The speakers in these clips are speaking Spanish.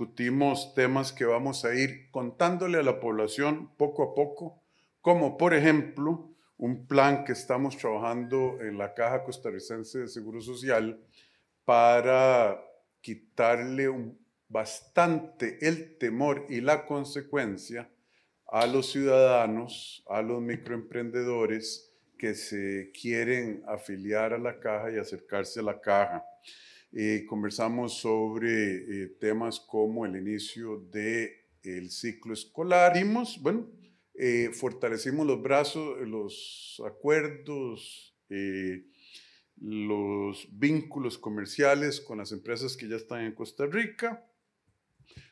discutimos temas que vamos a ir contándole a la población poco a poco, como por ejemplo un plan que estamos trabajando en la Caja Costarricense de Seguro Social para quitarle bastante el temor y la consecuencia a los ciudadanos, a los microemprendedores que se quieren afiliar a la caja y acercarse a la caja. Eh, conversamos sobre eh, temas como el inicio del el ciclo escolar. bueno, eh, fortalecimos los brazos, los acuerdos, los vínculos comerciales con las empresas que ya están en Costa Rica.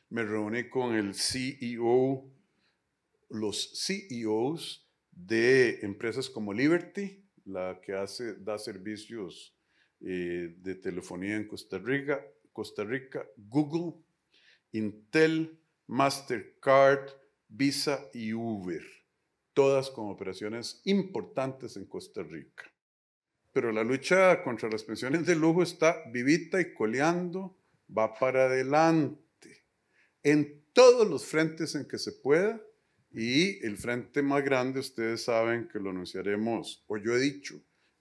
Me reuní con el CEO, los CEOs de empresas como Liberty, la que hace, da servicios eh, de telefonía en Costa Rica, Costa Rica, Google, Intel, Mastercard, Visa y Uber, todas con operaciones importantes en Costa Rica. Pero la lucha contra las pensiones de lujo está vivita y coleando, va para adelante, en todos los frentes en que se pueda. Y el frente más grande, ustedes saben que lo anunciaremos, o yo he dicho,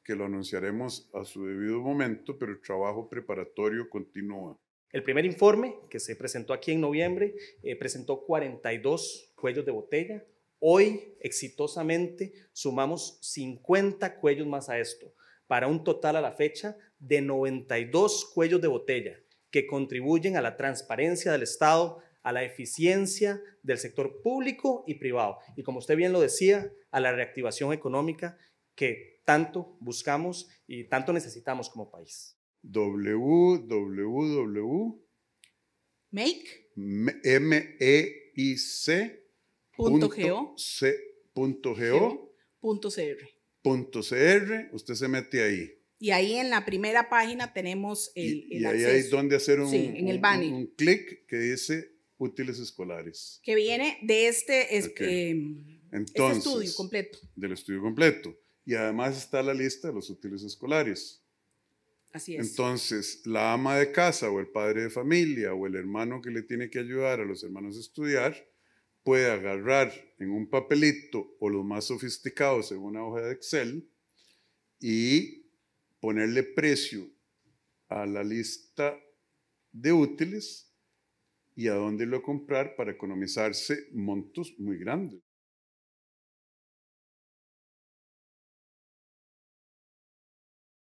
que lo anunciaremos a su debido momento, pero el trabajo preparatorio continúa. El primer informe, que se presentó aquí en noviembre, eh, presentó 42 cuellos de botella. Hoy, exitosamente, sumamos 50 cuellos más a esto, para un total a la fecha de 92 cuellos de botella que contribuyen a la transparencia del Estado, a la eficiencia del sector público y privado y, como usted bien lo decía, a la reactivación económica que tanto buscamos y tanto necesitamos como país. www. Make. M e c. Usted se mete ahí. Y ahí en la primera página tenemos el, y, y ahí es donde hacer un, en el clic que dice útiles escolares. Que viene de este, em, este estudio completo. Del estudio completo. Y además está la lista de los útiles escolares. Así es. Entonces, la ama de casa o el padre de familia o el hermano que le tiene que ayudar a los hermanos a estudiar puede agarrar en un papelito o los más sofisticados en una hoja de Excel y ponerle precio a la lista de útiles y a dónde lo comprar para economizarse montos muy grandes.